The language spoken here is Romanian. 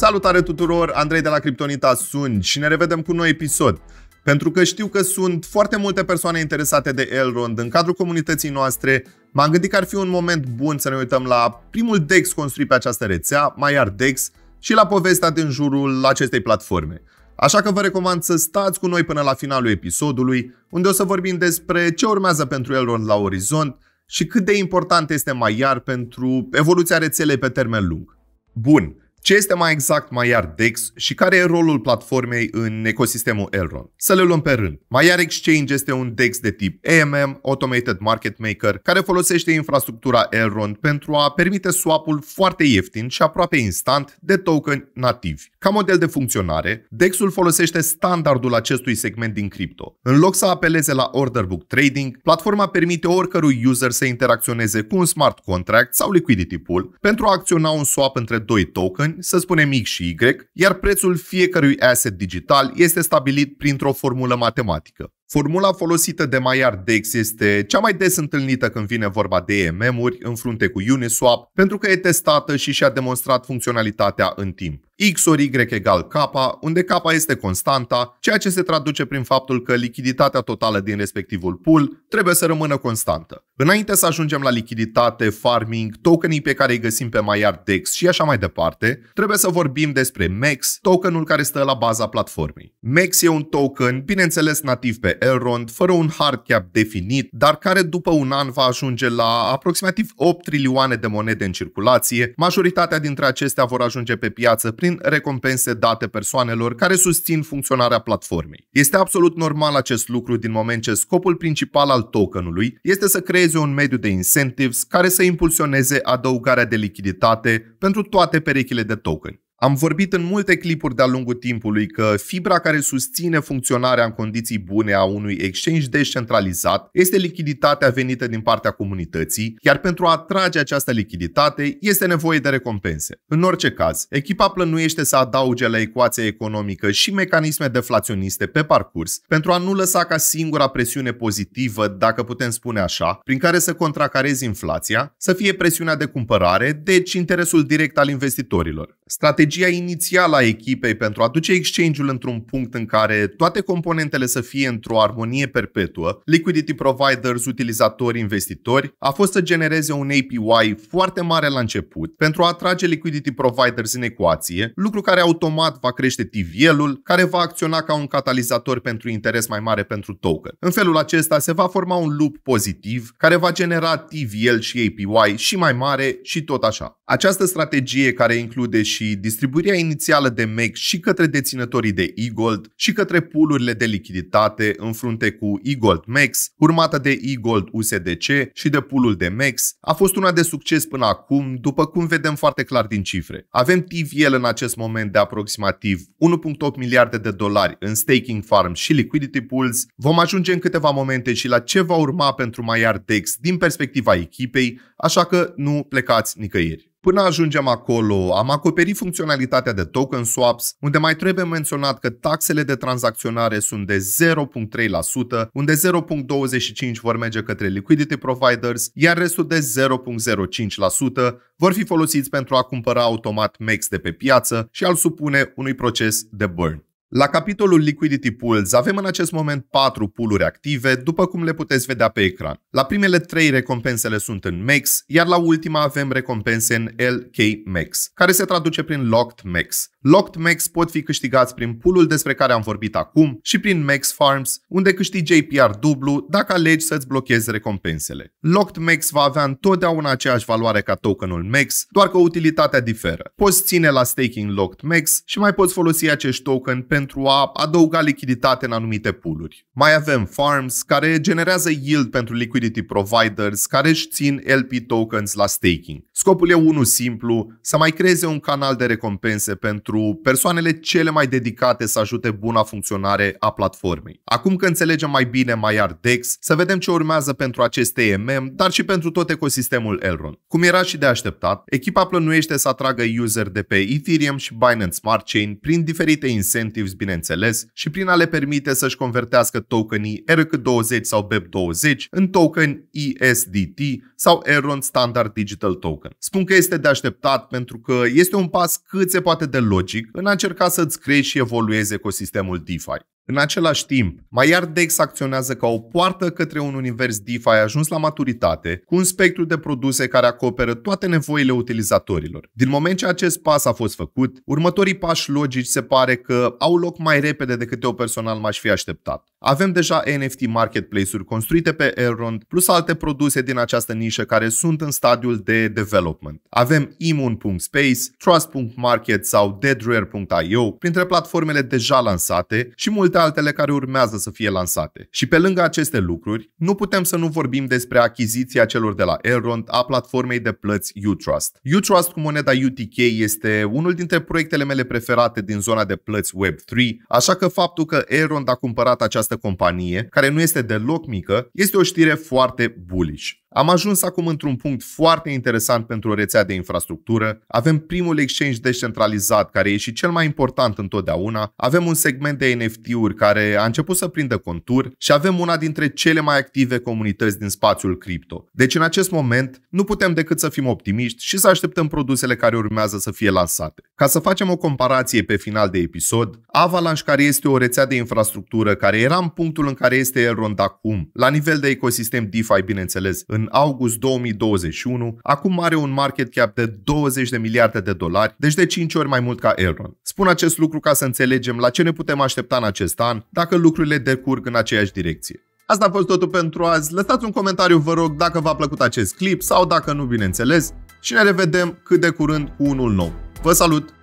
Salutare tuturor, Andrei de la Kryptonita sunt și ne revedem cu un nou episod. Pentru că știu că sunt foarte multe persoane interesate de Elrond în cadrul comunității noastre, m-am gândit că ar fi un moment bun să ne uităm la primul DEX construit pe această rețea, Maiar DEX, și la povestea din jurul acestei platforme. Așa că vă recomand să stați cu noi până la finalul episodului, unde o să vorbim despre ce urmează pentru Elrond la orizont și cât de important este Maiar pentru evoluția rețelei pe termen lung. Bun, ce este mai exact Maiar DEX și care e rolul platformei în ecosistemul Elrond? Să le luăm pe rând. Maiar Exchange este un DEX de tip AMM, Automated Market Maker, care folosește infrastructura Elrond pentru a permite swap-ul foarte ieftin și aproape instant de token nativi. Ca model de funcționare, DEX-ul folosește standardul acestui segment din cripto. În loc să apeleze la order book trading, platforma permite oricărui user să interacționeze cu un smart contract sau liquidity pool pentru a acționa un swap între doi token români, să spunem X și Y, iar prețul fiecărui asset digital este stabilit printr-o formulă matematică. Formula folosită de Maillard Dex este cea mai des întâlnită când vine vorba de EMM-uri în frunte cu Uniswap, pentru că e testată și și-a demonstrat funcționalitatea în timp. X ori Y egal K, unde K este constanta, ceea ce se traduce prin faptul că lichiditatea totală din respectivul pool trebuie să rămână constantă. Înainte să ajungem la lichiditate, farming, tokenii pe care îi găsim pe Maillard Dex și așa mai departe, trebuie să vorbim despre MEX, tokenul care stă la baza platformei. MEX e un token, bineînțeles nativ pe Elrond, fără un hard cap definit, dar care după un an va ajunge la aproximativ 8 trilioane de monede în circulație. Majoritatea dintre acestea vor ajunge pe piață prin recompense date persoanelor care susțin funcționarea platformei. Este absolut normal acest lucru din moment ce scopul principal al tokenului este să creeze un mediu de incentives care să impulsioneze adăugarea de lichiditate pentru toate perechile de token. Am vorbit în multe clipuri de-a lungul timpului că fibra care susține funcționarea în condiții bune a unui exchange descentralizat este lichiditatea venită din partea comunității, iar pentru a atrage această lichiditate este nevoie de recompense. În orice caz, echipa plănuiește să adauge la ecuația economică și mecanisme deflaționiste pe parcurs pentru a nu lăsa ca singura presiune pozitivă, dacă putem spune așa, prin care să contracarezi inflația, să fie presiunea de cumpărare, deci interesul direct al investitorilor. Strategia strategia inițială a echipei pentru a duce exchange-ul într-un punct în care toate componentele să fie într-o armonie perpetuă, liquidity providers, utilizatori, investitori, a fost să genereze un APY foarte mare la început pentru a atrage liquidity providers în ecuație, lucru care automat va crește TVL-ul, care va acționa ca un catalizator pentru interes mai mare pentru token. În felul acesta se va forma un loop pozitiv care va genera TVL și APY și mai mare și tot așa. Această strategie care include și distribuția distribuirea inițială de MEC și către deținătorii de e-gold și către pulurile de lichiditate în frunte cu e-gold MEX, urmată de e-gold USDC și de pulul de MEX, a fost una de succes până acum, după cum vedem foarte clar din cifre. Avem TVL în acest moment de aproximativ 1.8 miliarde de dolari în staking farm și liquidity pools. Vom ajunge în câteva momente și la ce va urma pentru Maiar Dex din perspectiva echipei, așa că nu plecați nicăieri. Până ajungem acolo, am acoperit funcționalitatea de token swaps, unde mai trebuie menționat că taxele de tranzacționare sunt de 0.3%, unde 0.25 vor merge către liquidity providers, iar restul de 0.05% vor fi folosiți pentru a cumpăra automat MEX de pe piață și al supune unui proces de burn. La capitolul Liquidity Pools avem în acest moment patru pooluri active, după cum le puteți vedea pe ecran. La primele trei recompensele sunt în MEX, iar la ultima avem recompense în LK MEX, care se traduce prin Locked MEX. Locked MEX pot fi câștigați prin poolul despre care am vorbit acum și prin MEX Farms, unde câștigi APR dublu dacă alegi să-ți blochezi recompensele. Locked MEX va avea întotdeauna aceeași valoare ca tokenul MEX, doar că utilitatea diferă. Poți ține la staking Locked MEX și mai poți folosi acești token pentru pentru a adăuga lichiditate în anumite pooluri. Mai avem farms care generează yield pentru liquidity providers care își țin LP tokens la staking. Scopul e unul simplu, să mai creeze un canal de recompense pentru persoanele cele mai dedicate să ajute buna funcționare a platformei. Acum că înțelegem mai bine Maiar DEX, să vedem ce urmează pentru acest EMM, dar și pentru tot ecosistemul Elrond. Cum era și de așteptat, echipa plănuiește să atragă user de pe Ethereum și Binance Smart Chain prin diferite incentive. Reeves, bineînțeles, și prin a le permite să-și convertească tokenii ERC20 sau BEP20 în token ESDT sau Aeron Standard Digital Token. Spun că este de așteptat pentru că este un pas cât se poate de logic în a încerca să-ți creezi și evoluezi ecosistemul DeFi. În același timp, Dex acționează ca o poartă către un univers DeFi ajuns la maturitate, cu un spectru de produse care acoperă toate nevoile utilizatorilor. Din moment ce acest pas a fost făcut, următorii pași logici se pare că au loc mai repede decât eu personal m-aș fi așteptat. Avem deja NFT marketplace-uri construite pe Elrond, plus alte produse din această nișă care sunt în stadiul de development. Avem imun.space, trust.market sau deadrare.io, printre platformele deja lansate și multe multe altele care urmează să fie lansate. Și pe lângă aceste lucruri, nu putem să nu vorbim despre achiziția celor de la Elrond a platformei de plăți Utrust. Utrust cu moneda UTK este unul dintre proiectele mele preferate din zona de plăți Web3, așa că faptul că Elrond a cumpărat această companie, care nu este deloc mică, este o știre foarte bullish. Am ajuns acum într-un punct foarte interesant pentru o rețea de infrastructură. Avem primul exchange descentralizat, care e și cel mai important întotdeauna. Avem un segment de NFT-uri care a început să prindă contur și avem una dintre cele mai active comunități din spațiul cripto. Deci în acest moment nu putem decât să fim optimiști și să așteptăm produsele care urmează să fie lansate. Ca să facem o comparație pe final de episod, Avalanche care este o rețea de infrastructură care era în punctul în care este Elrond acum, la nivel de ecosistem DeFi bineînțeles, în august 2021, acum are un market cap de 20 de miliarde de dolari, deci de 5 ori mai mult ca Elon. Spun acest lucru ca să înțelegem la ce ne putem aștepta în acest an dacă lucrurile decurg în aceeași direcție. Asta a fost totul pentru azi. Lăsați un comentariu, vă rog, dacă v-a plăcut acest clip sau dacă nu, bineînțeles, și ne revedem cât de curând cu unul nou. Vă salut!